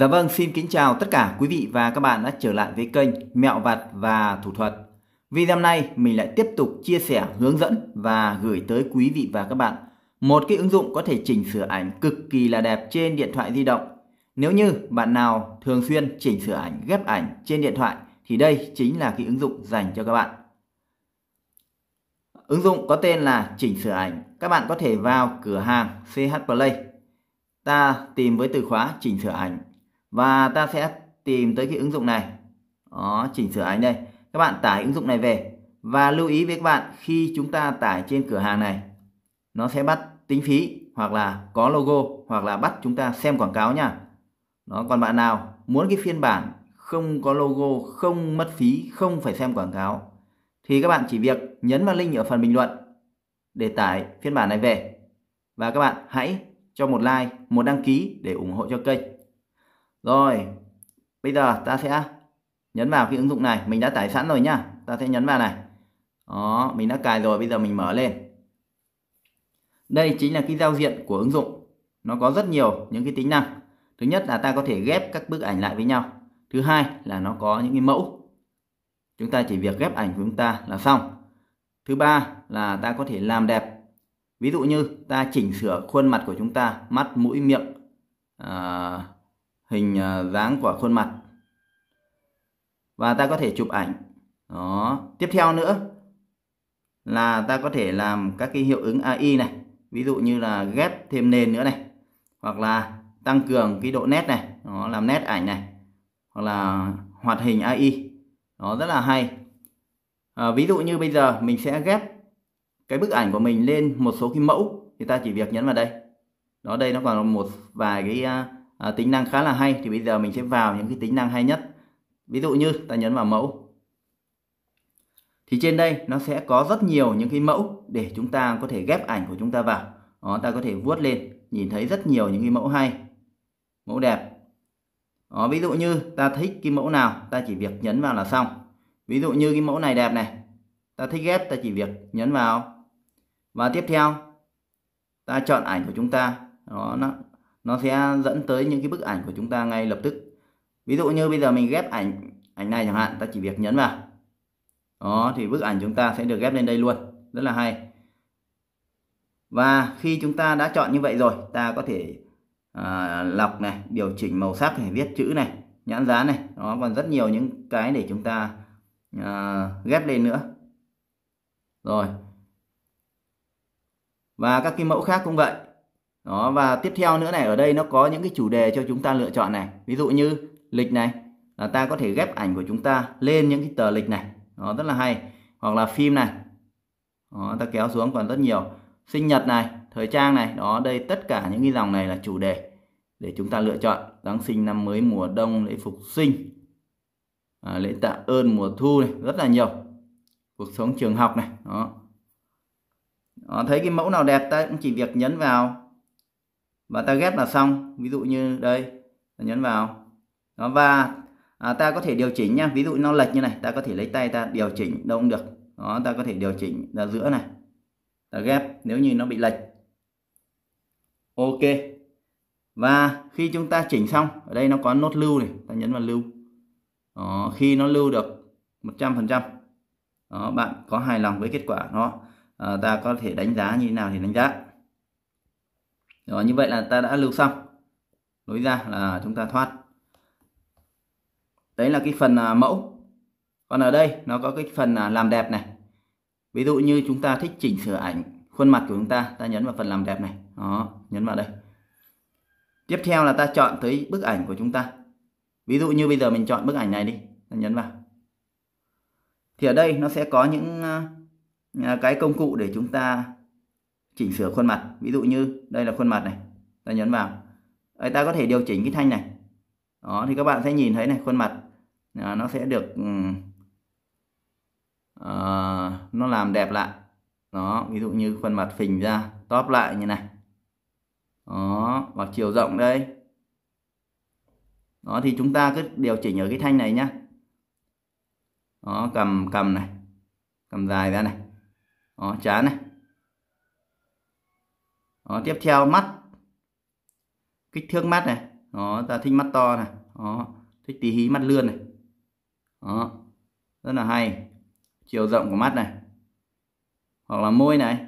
Dạ vâng, xin kính chào tất cả quý vị và các bạn đã trở lại với kênh Mẹo Vặt và Thủ Thuật. Video này mình lại tiếp tục chia sẻ hướng dẫn và gửi tới quý vị và các bạn một cái ứng dụng có thể chỉnh sửa ảnh cực kỳ là đẹp trên điện thoại di động. Nếu như bạn nào thường xuyên chỉnh sửa ảnh, ghép ảnh trên điện thoại thì đây chính là cái ứng dụng dành cho các bạn. Ứng dụng có tên là chỉnh sửa ảnh. Các bạn có thể vào cửa hàng CH Play. Ta tìm với từ khóa chỉnh sửa ảnh và ta sẽ tìm tới cái ứng dụng này đó chỉnh sửa ảnh đây các bạn tải ứng dụng này về và lưu ý với các bạn khi chúng ta tải trên cửa hàng này nó sẽ bắt tính phí hoặc là có logo hoặc là bắt chúng ta xem quảng cáo nha đó còn bạn nào muốn cái phiên bản không có logo không mất phí không phải xem quảng cáo thì các bạn chỉ việc nhấn vào link ở phần bình luận để tải phiên bản này về và các bạn hãy cho một like một đăng ký để ủng hộ cho kênh rồi, bây giờ ta sẽ nhấn vào cái ứng dụng này. Mình đã tải sẵn rồi nhá. Ta sẽ nhấn vào này. Đó, mình đã cài rồi. Bây giờ mình mở lên. Đây chính là cái giao diện của ứng dụng. Nó có rất nhiều những cái tính năng. Thứ nhất là ta có thể ghép các bức ảnh lại với nhau. Thứ hai là nó có những cái mẫu. Chúng ta chỉ việc ghép ảnh của chúng ta là xong. Thứ ba là ta có thể làm đẹp. Ví dụ như ta chỉnh sửa khuôn mặt của chúng ta, mắt, mũi, miệng, à, hình à, dáng của khuôn mặt và ta có thể chụp ảnh đó tiếp theo nữa là ta có thể làm các cái hiệu ứng AI này ví dụ như là ghép thêm nền nữa này hoặc là tăng cường cái độ nét này nó làm nét ảnh này hoặc là hoạt hình AI nó rất là hay à, ví dụ như bây giờ mình sẽ ghép cái bức ảnh của mình lên một số cái mẫu thì ta chỉ việc nhấn vào đây đó đây nó còn một vài cái à, à, tính năng khá là hay thì bây giờ mình sẽ vào những cái tính năng hay nhất ví dụ như ta nhấn vào mẫu thì trên đây nó sẽ có rất nhiều những cái mẫu để chúng ta có thể ghép ảnh của chúng ta vào đó, ta có thể vuốt lên nhìn thấy rất nhiều những cái mẫu hay mẫu đẹp đó, ví dụ như ta thích cái mẫu nào ta chỉ việc nhấn vào là xong ví dụ như cái mẫu này đẹp này ta thích ghép ta chỉ việc nhấn vào và tiếp theo ta chọn ảnh của chúng ta đó nó nó sẽ dẫn tới những cái bức ảnh của chúng ta ngay lập tức ví dụ như bây giờ mình ghép ảnh ảnh này chẳng hạn ta chỉ việc nhấn vào đó thì bức ảnh chúng ta sẽ được ghép lên đây luôn rất là hay và khi chúng ta đã chọn như vậy rồi ta có thể à, lọc này điều chỉnh màu sắc này viết chữ này nhãn giá này nó còn rất nhiều những cái để chúng ta à, ghép lên nữa rồi và các cái mẫu khác cũng vậy đó và tiếp theo nữa này ở đây nó có những cái chủ đề cho chúng ta lựa chọn này ví dụ như lịch này là ta có thể ghép ảnh của chúng ta lên những cái tờ lịch này đó rất là hay hoặc là phim này đó, ta kéo xuống còn rất nhiều sinh nhật này thời trang này đó đây tất cả những cái dòng này là chủ đề để chúng ta lựa chọn giáng sinh năm mới mùa đông lễ phục sinh à, lễ tạ ơn mùa thu này rất là nhiều cuộc sống trường học này đó, đó thấy cái mẫu nào đẹp ta cũng chỉ việc nhấn vào và ta ghép là xong ví dụ như đây ta nhấn vào đó và à, ta có thể điều chỉnh nha ví dụ nó lệch như này ta có thể lấy tay ta điều chỉnh đâu cũng được đó ta có thể điều chỉnh là giữa này ta ghép nếu như nó bị lệch ok và khi chúng ta chỉnh xong ở đây nó có nốt lưu này ta nhấn vào lưu đó, khi nó lưu được 100% đó, bạn có hài lòng với kết quả nó à, ta có thể đánh giá như thế nào thì đánh giá rồi như vậy là ta đã lưu xong lối ra là chúng ta thoát đấy là cái phần à, mẫu còn ở đây nó có cái phần à, làm đẹp này ví dụ như chúng ta thích chỉnh sửa ảnh khuôn mặt của chúng ta ta nhấn vào phần làm đẹp này đó nhấn vào đây tiếp theo là ta chọn tới bức ảnh của chúng ta ví dụ như bây giờ mình chọn bức ảnh này đi ta nhấn vào thì ở đây nó sẽ có những à, cái công cụ để chúng ta chỉnh sửa khuôn mặt ví dụ như đây là khuôn mặt này ta nhấn vào Đấy, ta có thể điều chỉnh cái thanh này đó thì các bạn sẽ nhìn thấy này khuôn mặt à, nó sẽ được à, nó làm đẹp lại đó ví dụ như khuôn mặt phình ra top lại như này đó và chiều rộng đây đó thì chúng ta cứ điều chỉnh ở cái thanh này nhá đó cầm cầm này cầm dài ra này đó chán này đó, tiếp theo mắt kích thước mắt này đó ta thích mắt to này đó thích tí hí mắt lươn này đó rất là hay chiều rộng của mắt này hoặc là môi này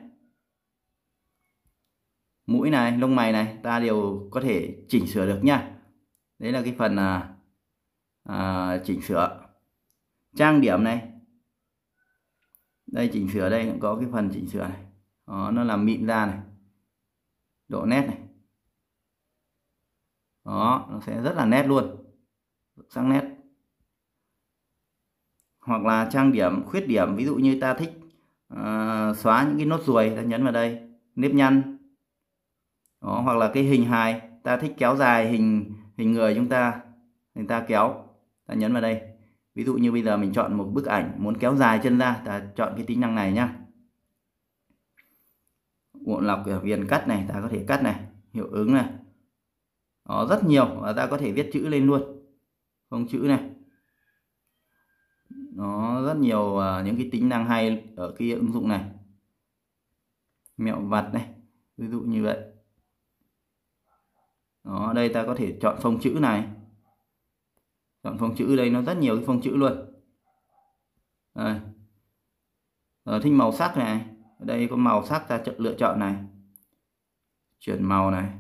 mũi này lông mày này ta đều có thể chỉnh sửa được nha đấy là cái phần à, à, chỉnh sửa trang điểm này đây chỉnh sửa đây cũng có cái phần chỉnh sửa này đó, nó làm mịn ra này độ nét này đó nó sẽ rất là nét luôn sắc nét hoặc là trang điểm khuyết điểm ví dụ như ta thích uh, xóa những cái nốt ruồi ta nhấn vào đây nếp nhăn đó, hoặc là cái hình hài ta thích kéo dài hình hình người chúng ta người ta kéo ta nhấn vào đây ví dụ như bây giờ mình chọn một bức ảnh muốn kéo dài chân ra ta chọn cái tính năng này nhá bộ lọc kiểu viền cắt này ta có thể cắt này hiệu ứng này nó rất nhiều và ta có thể viết chữ lên luôn không chữ này nó rất nhiều uh, những cái tính năng hay ở cái ứng dụng này mẹo vặt này ví dụ như vậy đó đây ta có thể chọn phông chữ này chọn phông chữ đây nó rất nhiều cái phông chữ luôn rồi, rồi thích màu sắc này ở đây có màu sắc ta chọn lựa chọn này chuyển màu này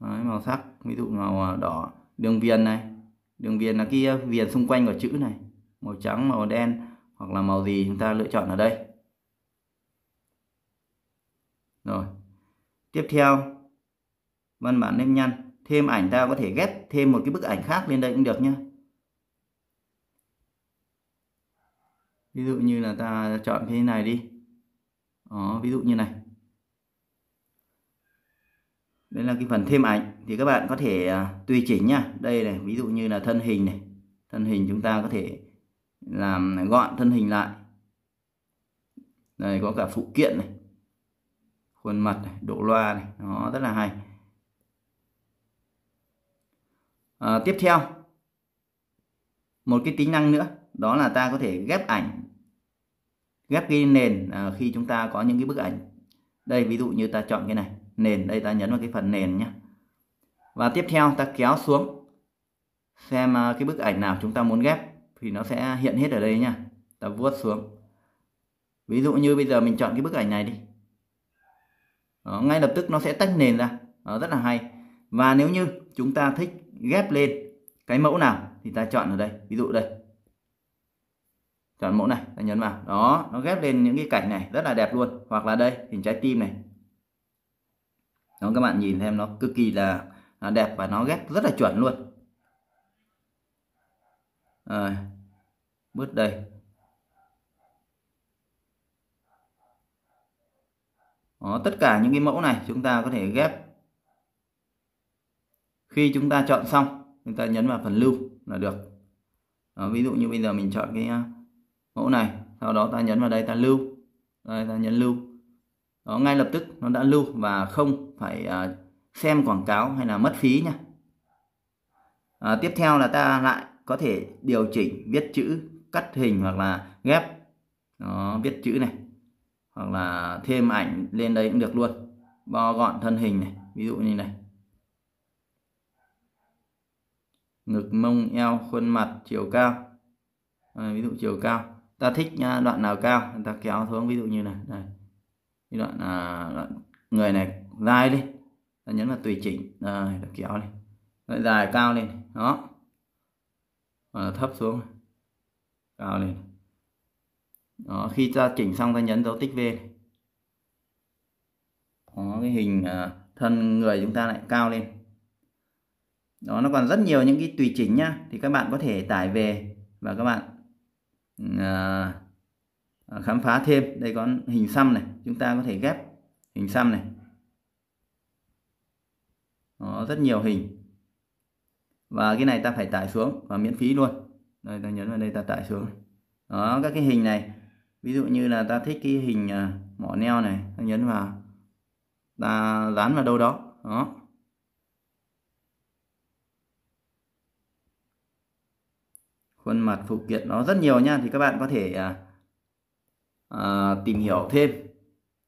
Đấy, màu sắc ví dụ màu à, đỏ đường viền này đường viền là kia viền xung quanh của chữ này màu trắng màu đen hoặc là màu gì chúng ta lựa chọn ở đây rồi tiếp theo văn bản nếp nhăn thêm ảnh ta có thể ghép thêm một cái bức ảnh khác lên đây cũng được nhé ví dụ như là ta chọn cái này đi đó, ví dụ như này đây là cái phần thêm ảnh thì các bạn có thể à, tùy chỉnh nhá đây này ví dụ như là thân hình này thân hình chúng ta có thể làm gọn thân hình lại đây có cả phụ kiện này khuôn mặt này, độ loa này nó rất là hay à, tiếp theo một cái tính năng nữa đó là ta có thể ghép ảnh ghép cái nền à, khi chúng ta có những cái bức ảnh đây ví dụ như ta chọn cái này nền đây ta nhấn vào cái phần nền nhé và tiếp theo ta kéo xuống xem à, cái bức ảnh nào chúng ta muốn ghép thì nó sẽ hiện hết ở đây nhá ta vuốt xuống ví dụ như bây giờ mình chọn cái bức ảnh này đi Đó, ngay lập tức nó sẽ tách nền ra Đó, rất là hay và nếu như chúng ta thích ghép lên cái mẫu nào thì ta chọn ở đây ví dụ đây chọn mẫu này ta nhấn vào đó nó ghép lên những cái cảnh này rất là đẹp luôn hoặc là đây hình trái tim này đó các bạn nhìn xem nó cực kỳ là, là đẹp và nó ghép rất là chuẩn luôn rồi, bước đây đó, tất cả những cái mẫu này chúng ta có thể ghép khi chúng ta chọn xong chúng ta nhấn vào phần lưu là được đó, ví dụ như bây giờ mình chọn cái mẫu này sau đó ta nhấn vào đây ta lưu đây, ta nhấn lưu đó ngay lập tức nó đã lưu và không phải à, xem quảng cáo hay là mất phí nha à, tiếp theo là ta lại có thể điều chỉnh viết chữ cắt hình hoặc là ghép đó, viết chữ này hoặc là thêm ảnh lên đây cũng được luôn bo gọn thân hình này ví dụ như này ngực mông eo khuôn mặt chiều cao à, ví dụ chiều cao ta thích à, đoạn nào cao ta kéo xuống ví dụ như này đây cái đoạn, à, đoạn người này dài đi ta nhấn là tùy chỉnh à, đây ta kéo đi, lại dài cao lên đó và thấp xuống cao lên đó khi ta chỉnh xong ta nhấn dấu tích V có cái hình à, thân người chúng ta lại cao lên đó nó còn rất nhiều những cái tùy chỉnh nhá thì các bạn có thể tải về và các bạn Ờ, ờ, khám phá thêm đây có hình xăm này chúng ta có thể ghép hình xăm này nó rất nhiều hình và cái này ta phải tải xuống và miễn phí luôn đây ta nhấn vào đây ta tải xuống đó các cái hình này ví dụ như là ta thích cái hình ờ, mỏ neo này ta nhấn vào ta dán vào đâu đó đó khuôn mặt phụ kiện nó rất nhiều nha thì các bạn có thể à, à, tìm hiểu thêm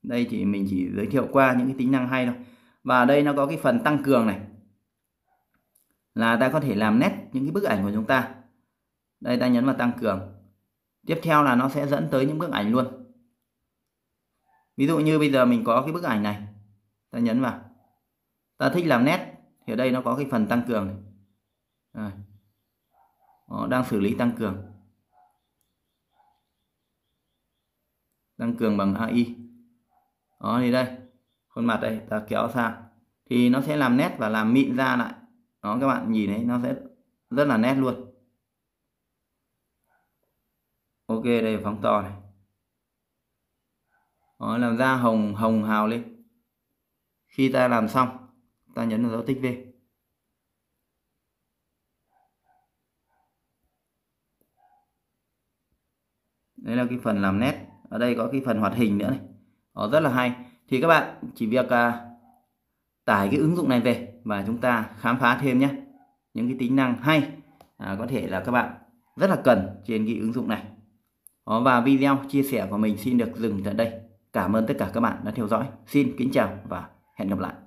đây thì mình chỉ giới thiệu qua những cái tính năng hay thôi và đây nó có cái phần tăng cường này là ta có thể làm nét những cái bức ảnh của chúng ta đây ta nhấn vào tăng cường tiếp theo là nó sẽ dẫn tới những bức ảnh luôn ví dụ như bây giờ mình có cái bức ảnh này ta nhấn vào ta thích làm nét thì ở đây nó có cái phần tăng cường này. À. Ờ, đang xử lý tăng cường tăng cường bằng AI đó thì đây khuôn mặt đây ta kéo sang thì nó sẽ làm nét và làm mịn ra lại đó các bạn nhìn thấy nó sẽ rất là nét luôn ok đây phóng to này đó, làm da hồng hồng hào lên khi ta làm xong ta nhấn vào dấu tích v. đấy là cái phần làm nét ở đây có cái phần hoạt hình nữa này nó rất là hay thì các bạn chỉ việc à, tải cái ứng dụng này về và chúng ta khám phá thêm nhé những cái tính năng hay à, có thể là các bạn rất là cần trên cái ứng dụng này đó, và video chia sẻ của mình xin được dừng tại đây cảm ơn tất cả các bạn đã theo dõi xin kính chào và hẹn gặp lại